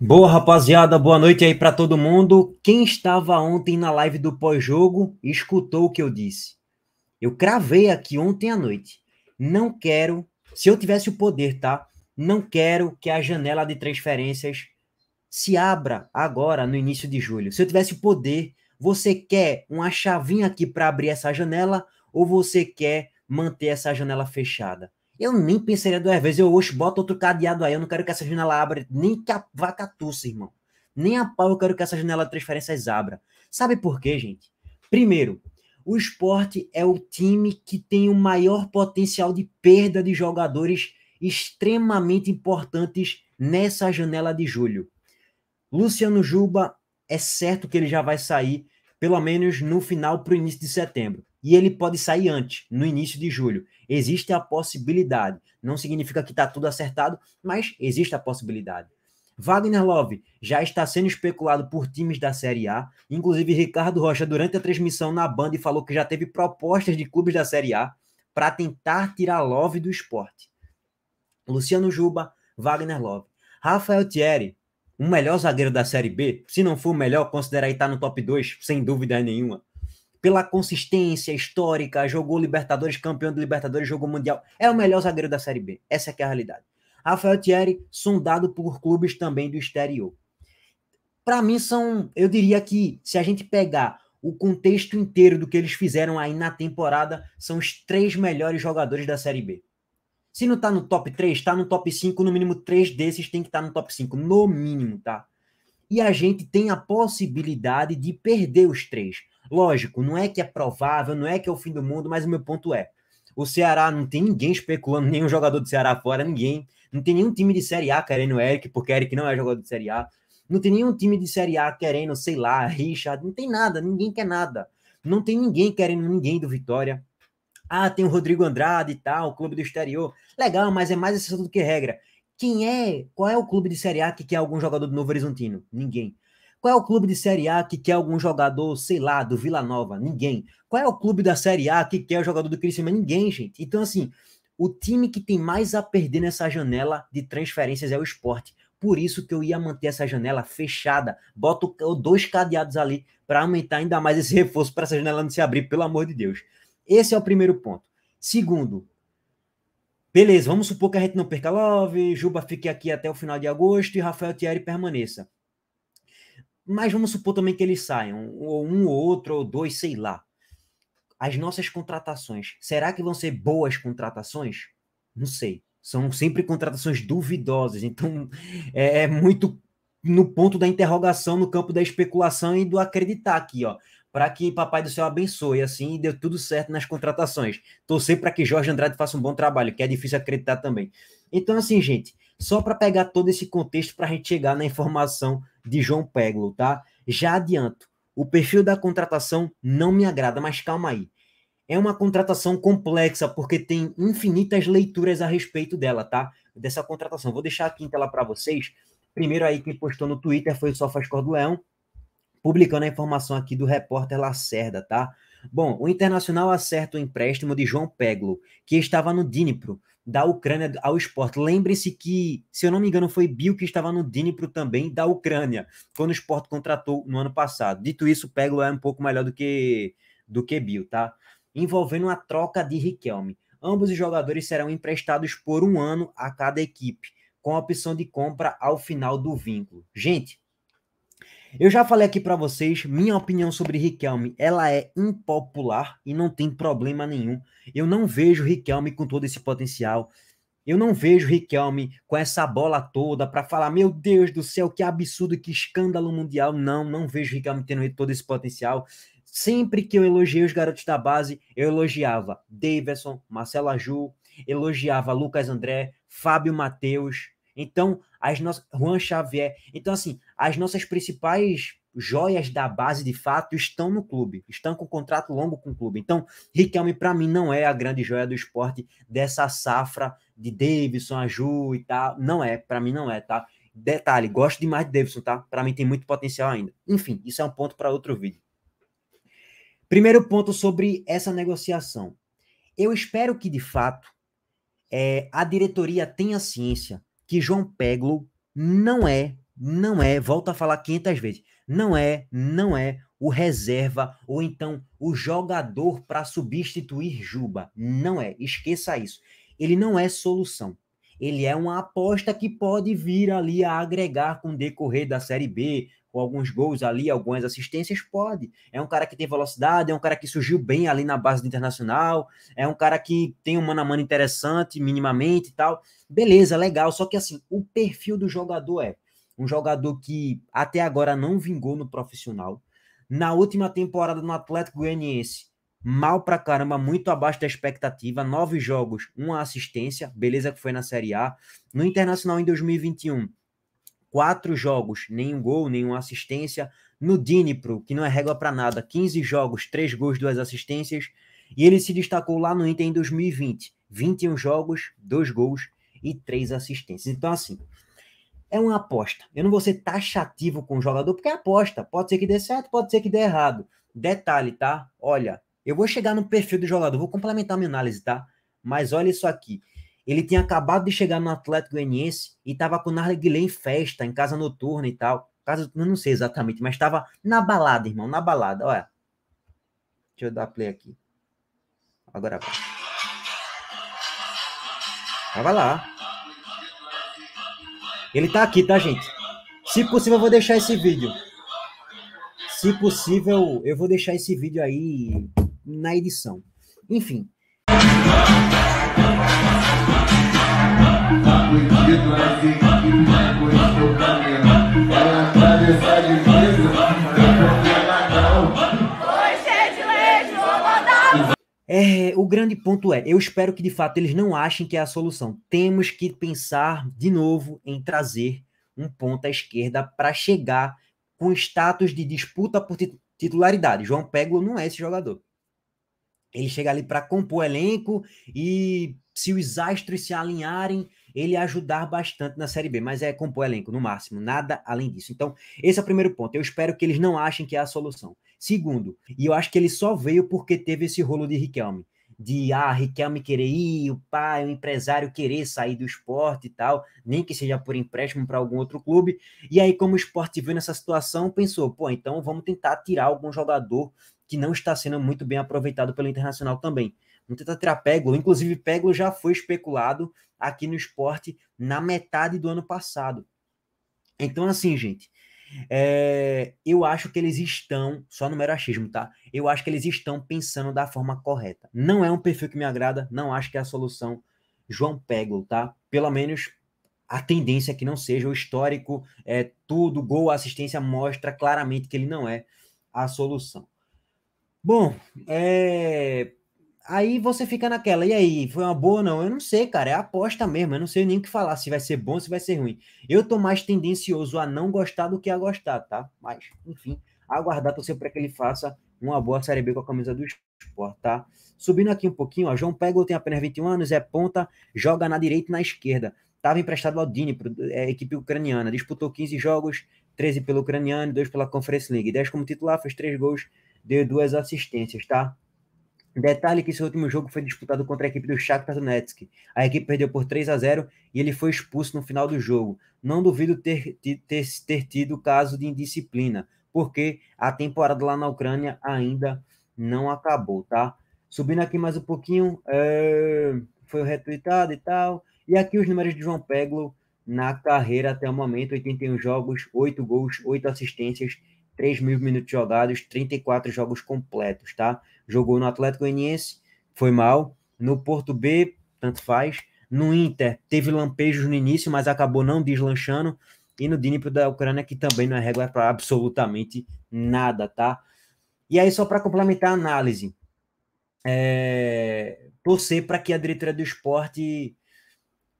Boa, rapaziada, boa noite aí para todo mundo. Quem estava ontem na live do pós-jogo escutou o que eu disse. Eu cravei aqui ontem à noite. Não quero, se eu tivesse o poder, tá? Não quero que a janela de transferências se abra agora no início de julho. Se eu tivesse o poder, você quer uma chavinha aqui para abrir essa janela ou você quer manter essa janela fechada? Eu nem pensaria duas vezes. Eu, oxe, bota outro cadeado aí. Eu não quero que essa janela abra. Nem que a vaca tussa, irmão. Nem a pau eu quero que essa janela de transferências abra. Sabe por quê, gente? Primeiro, o esporte é o time que tem o maior potencial de perda de jogadores extremamente importantes nessa janela de julho. Luciano Juba, é certo que ele já vai sair, pelo menos no final para o início de setembro e ele pode sair antes, no início de julho. Existe a possibilidade. Não significa que está tudo acertado, mas existe a possibilidade. Wagner Love já está sendo especulado por times da Série A. Inclusive, Ricardo Rocha, durante a transmissão na Band, falou que já teve propostas de clubes da Série A para tentar tirar Love do esporte. Luciano Juba, Wagner Love. Rafael Thierry, o melhor zagueiro da Série B, se não for o melhor, considera aí estar tá no top 2, sem dúvida nenhuma pela consistência histórica, jogou Libertadores, campeão de Libertadores, jogou Mundial. É o melhor zagueiro da Série B. Essa é, é a realidade. Rafael Thierry, sondado por clubes também do exterior. Para mim, são. Eu diria que, se a gente pegar o contexto inteiro do que eles fizeram aí na temporada, são os três melhores jogadores da Série B. Se não tá no top 3, tá no top 5, no mínimo três desses tem que estar tá no top 5, no mínimo, tá? e a gente tem a possibilidade de perder os três. Lógico, não é que é provável, não é que é o fim do mundo, mas o meu ponto é: o Ceará não tem ninguém especulando, nenhum jogador do Ceará fora, ninguém. Não tem nenhum time de Série A querendo o Eric, porque Eric não é jogador de Série A. Não tem nenhum time de Série A querendo, sei lá, Richard. Não tem nada, ninguém quer nada. Não tem ninguém querendo ninguém do Vitória. Ah, tem o Rodrigo Andrade e tal, o clube do exterior. Legal, mas é mais exceção do que regra. Quem é? Qual é o clube de Série A que quer algum jogador do Novo Horizontino? Ninguém. Qual é o clube de Série A que quer algum jogador, sei lá, do Vila Nova? Ninguém. Qual é o clube da Série A que quer o jogador do Criciúma? Ninguém, gente. Então, assim, o time que tem mais a perder nessa janela de transferências é o esporte. Por isso que eu ia manter essa janela fechada. Boto dois cadeados ali para aumentar ainda mais esse reforço para essa janela não se abrir, pelo amor de Deus. Esse é o primeiro ponto. Segundo, Beleza, vamos supor que a gente não perca Love, Juba fique aqui até o final de agosto e Rafael Thierry permaneça. Mas vamos supor também que eles saiam, ou um ou outro, ou dois, sei lá. As nossas contratações, será que vão ser boas contratações? Não sei. São sempre contratações duvidosas, então é, é muito no ponto da interrogação, no campo da especulação e do acreditar aqui, ó para que Papai do Céu abençoe, assim, e deu tudo certo nas contratações. Torcer para que Jorge Andrade faça um bom trabalho, que é difícil acreditar também. Então, assim, gente, só para pegar todo esse contexto para a gente chegar na informação de João Peglo, tá? Já adianto, o perfil da contratação não me agrada, mas calma aí. É uma contratação complexa, porque tem infinitas leituras a respeito dela, tá? Dessa contratação. Vou deixar aqui em tela para vocês. Primeiro aí, quem postou no Twitter foi o Sofascor do Leão, Publicando a informação aqui do repórter Lacerda, tá? Bom, o Internacional acerta o empréstimo de João Peglo, que estava no Dnipro, da Ucrânia ao esporte. Lembre-se que, se eu não me engano, foi Bill que estava no Dnipro também, da Ucrânia, quando o esporte contratou no ano passado. Dito isso, Peglo é um pouco melhor do que, do que Bill, tá? Envolvendo a troca de Riquelme. Ambos os jogadores serão emprestados por um ano a cada equipe, com a opção de compra ao final do vínculo. Gente, eu já falei aqui para vocês minha opinião sobre Riquelme. Ela é impopular e não tem problema nenhum. Eu não vejo Riquelme com todo esse potencial. Eu não vejo Riquelme com essa bola toda para falar, meu Deus do céu, que absurdo, que escândalo mundial. Não, não vejo Riquelme tendo todo esse potencial. Sempre que eu elogiei os garotos da base, eu elogiava Davidson, Marcelo Aju, elogiava Lucas André, Fábio Matheus. Então, as nossas Juan Xavier. Então assim, as nossas principais joias da base de fato estão no clube, estão com contrato longo com o clube. Então, Riquelme, para mim, não é a grande joia do esporte dessa safra de Davidson, Aju e tal. Não é, para mim, não é, tá? Detalhe, gosto demais de Davidson, tá? Para mim, tem muito potencial ainda. Enfim, isso é um ponto para outro vídeo. Primeiro ponto sobre essa negociação. Eu espero que, de fato, é, a diretoria tenha ciência que João Peglo não é não é, volta a falar 500 vezes. Não é, não é o reserva ou então o jogador para substituir Juba. Não é, esqueça isso. Ele não é solução. Ele é uma aposta que pode vir ali a agregar com o decorrer da Série B, com alguns gols ali, algumas assistências, pode. É um cara que tem velocidade, é um cara que surgiu bem ali na base do Internacional, é um cara que tem um mano a mano interessante, minimamente e tal. Beleza, legal, só que assim, o perfil do jogador é um jogador que até agora não vingou no profissional. Na última temporada no Atlético Goianiense, mal pra caramba, muito abaixo da expectativa, nove jogos, uma assistência, beleza que foi na Série A. No Internacional em 2021, quatro jogos, nenhum gol, nenhuma assistência. No Dnipro, que não é régua para nada, 15 jogos, três gols, duas assistências. E ele se destacou lá no Inter em 2020, 21 jogos, dois gols e três assistências. Então, assim, é uma aposta. Eu não vou ser taxativo com o jogador, porque é aposta. Pode ser que dê certo, pode ser que dê errado. Detalhe, tá? Olha, eu vou chegar no perfil do jogador, vou complementar minha análise, tá? Mas olha isso aqui. Ele tinha acabado de chegar no Atlético Goianiense e tava com o Narleguilé em festa, em casa noturna e tal. Casa, eu não sei exatamente, mas tava na balada, irmão, na balada. Olha. Deixa eu dar play aqui. Agora vai. Tava lá. Ele tá aqui, tá, gente? Se possível, eu vou deixar esse vídeo. Se possível, eu vou deixar esse vídeo aí na edição. Enfim. Ela atravessar tá de É, o grande ponto é, eu espero que de fato eles não achem que é a solução. Temos que pensar de novo em trazer um ponto à esquerda para chegar com status de disputa por titularidade. João Pego não é esse jogador. Ele chega ali para compor elenco e se os astros se alinharem, ele ajudar bastante na Série B, mas é compor elenco no máximo, nada além disso. Então, esse é o primeiro ponto. Eu espero que eles não achem que é a solução. Segundo, e eu acho que ele só veio porque teve esse rolo de Riquelme. De, ah, Riquelme querer ir, o pai, o empresário querer sair do esporte e tal, nem que seja por empréstimo para algum outro clube. E aí, como o esporte viu nessa situação, pensou, pô, então vamos tentar tirar algum jogador que não está sendo muito bem aproveitado pelo Internacional também não tenta tirar Peglo. Inclusive, Pego já foi especulado aqui no esporte na metade do ano passado. Então, assim, gente, é, eu acho que eles estão, só no mero achismo, tá? Eu acho que eles estão pensando da forma correta. Não é um perfil que me agrada, não acho que é a solução João Pego tá? Pelo menos a tendência é que não seja, o histórico, é, tudo, gol, assistência mostra claramente que ele não é a solução. Bom, é, Aí você fica naquela, e aí, foi uma boa ou não? Eu não sei, cara, é aposta mesmo, eu não sei nem o que falar, se vai ser bom, se vai ser ruim. Eu tô mais tendencioso a não gostar do que a gostar, tá? Mas, enfim, aguardar torcer para que ele faça uma boa Série B com a camisa do esporte tá? Subindo aqui um pouquinho, ó, João Pego tem apenas 21 anos, é ponta, joga na direita e na esquerda. Tava emprestado ao Dini, é, equipe ucraniana, disputou 15 jogos, 13 pelo ucraniano e 2 pela Conference League. 10 como titular, fez 3 gols, deu duas assistências, tá? Detalhe que esse último jogo foi disputado contra a equipe do Shakhtar Donetsk. A equipe perdeu por 3 a 0 e ele foi expulso no final do jogo. Não duvido ter, ter, ter tido caso de indisciplina, porque a temporada lá na Ucrânia ainda não acabou, tá? Subindo aqui mais um pouquinho, é... foi retweetado e tal. E aqui os números de João Peglo na carreira até o momento: 81 jogos, 8 gols, 8 assistências, 3 mil minutos jogados, 34 jogos completos, tá? jogou no Atlético Goianiense, foi mal. No Porto B, tanto faz. No Inter, teve lampejos no início, mas acabou não deslanchando. E no Dnipro da Ucrânia, que também não é regra para absolutamente nada, tá? E aí, só para complementar a análise, é... torcer para que a diretoria do esporte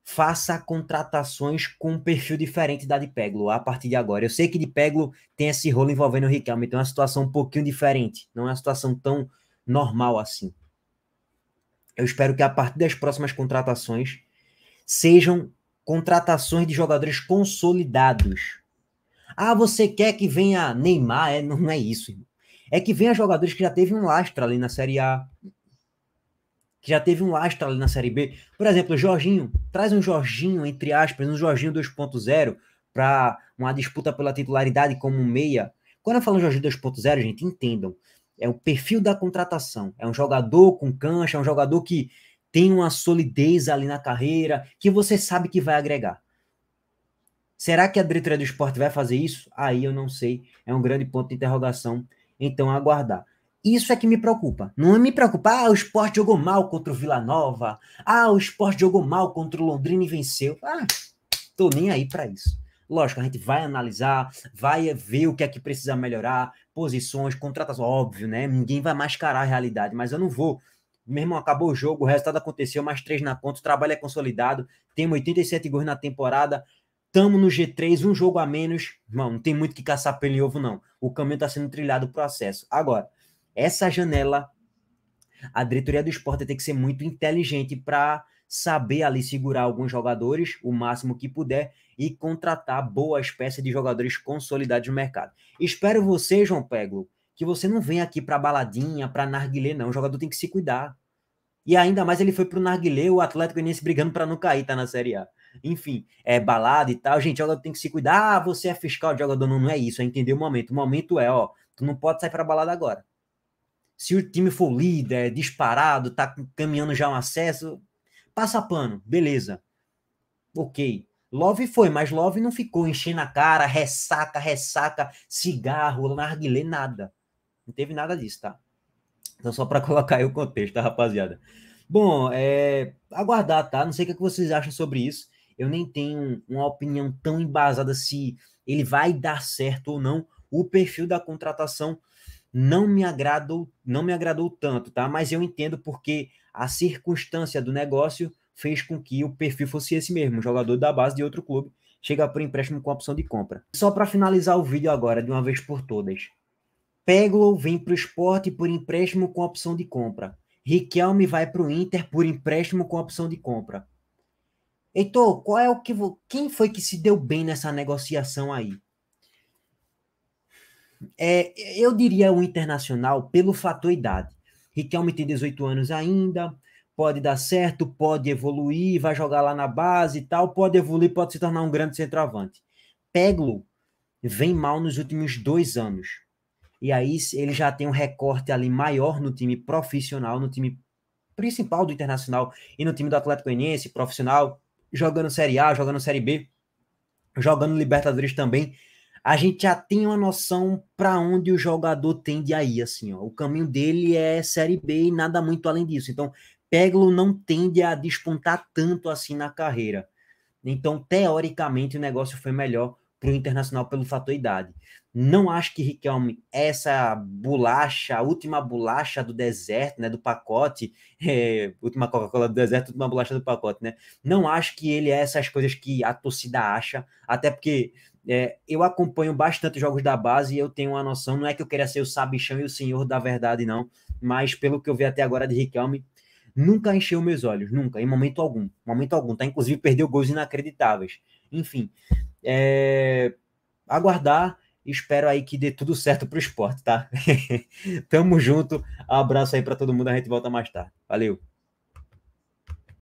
faça contratações com um perfil diferente da de Peglo a partir de agora. Eu sei que de Peglo tem esse rolo envolvendo o Riquelme, então é uma situação um pouquinho diferente, não é uma situação tão normal assim. Eu espero que a partir das próximas contratações sejam contratações de jogadores consolidados. Ah, você quer que venha Neymar? É, não é isso. Irmão. É que venha jogadores que já teve um lastro ali na Série A, que já teve um lastro ali na Série B. Por exemplo, o Jorginho. Traz um Jorginho, entre aspas, um Jorginho 2.0 para uma disputa pela titularidade como meia. Quando eu falo Jorginho 2.0, gente, entendam é o perfil da contratação. É um jogador com cancha, é um jogador que tem uma solidez ali na carreira, que você sabe que vai agregar. Será que a diretoria do esporte vai fazer isso? Aí eu não sei. É um grande ponto de interrogação. Então, aguardar. Isso é que me preocupa. Não é me preocupa, ah, o esporte jogou mal contra o Vila Nova. Ah, o esporte jogou mal contra o Londrina e venceu. Ah, tô nem aí para isso. Lógico, a gente vai analisar, vai ver o que é que precisa melhorar, posições, contratação, óbvio, né? Ninguém vai mascarar a realidade, mas eu não vou. meu irmão acabou o jogo, o resultado aconteceu, mais três na conta, o trabalho é consolidado, temos 87 gols na temporada, estamos no G3, um jogo a menos, mano, não tem muito que caçar pelo ovo, não. O caminho está sendo trilhado o acesso. Agora, essa janela, a diretoria do esporte tem que ser muito inteligente para saber ali segurar alguns jogadores o máximo que puder e contratar boa espécie de jogadores consolidados no mercado. Espero você, João Pego, que você não venha aqui para baladinha, para narguilé, não. O jogador tem que se cuidar. E ainda mais ele foi pro narguilé, o Atlético Inês brigando para não cair, tá na Série A. Enfim, é balada e tal. Gente, o jogador tem que se cuidar. Ah, você é fiscal de jogador. Não, não é isso, é entender o momento. O momento é, ó, tu não pode sair para balada agora. Se o time for líder, disparado, tá caminhando já um acesso, Passa pano, beleza. Ok. Love foi, mas Love não ficou enchendo a cara, ressaca, ressaca, cigarro, narguilé, nada. Não teve nada disso, tá? Então, só para colocar aí o contexto, tá, rapaziada? Bom, é... aguardar, tá? Não sei o que vocês acham sobre isso. Eu nem tenho uma opinião tão embasada se ele vai dar certo ou não. O perfil da contratação não me agradou, não me agradou tanto, tá? Mas eu entendo porque a circunstância do negócio fez com que o perfil fosse esse mesmo, jogador da base de outro clube chega por empréstimo com opção de compra. Só para finalizar o vídeo agora, de uma vez por todas. Peglo vem para o esporte por empréstimo com opção de compra. Riquelme vai para o Inter por empréstimo com opção de compra. Heitor, qual é o que vo... quem foi que se deu bem nessa negociação aí? É, eu diria o Internacional pelo fator idade. Riquelme tem 18 anos ainda, pode dar certo, pode evoluir, vai jogar lá na base e tal, pode evoluir, pode se tornar um grande centroavante. Peglo vem mal nos últimos dois anos. E aí ele já tem um recorte ali maior no time profissional, no time principal do Internacional e no time do Atlético Goianiense, profissional, jogando Série A, jogando Série B, jogando Libertadores também a gente já tem uma noção para onde o jogador tende a ir, assim, ó. O caminho dele é Série B e nada muito além disso. Então, Peglo não tende a despontar tanto assim na carreira. Então, teoricamente, o negócio foi melhor para o Internacional pelo fator idade. Não acho que Riquelme é essa bolacha, a última bolacha do deserto, né, do pacote, é, última Coca-Cola do deserto, última bolacha do pacote, né? Não acho que ele é essas coisas que a torcida acha, até porque é, eu acompanho bastante jogos da base e eu tenho uma noção, não é que eu queira ser o sabichão e o senhor da verdade, não, mas pelo que eu vi até agora de Riquelme, nunca encheu meus olhos, nunca, em momento algum, momento algum, tá? Inclusive perdeu gols inacreditáveis. Enfim, é, aguardar Espero aí que dê tudo certo pro esporte, tá? Tamo junto. Abraço aí para todo mundo. A gente volta mais tarde. Valeu.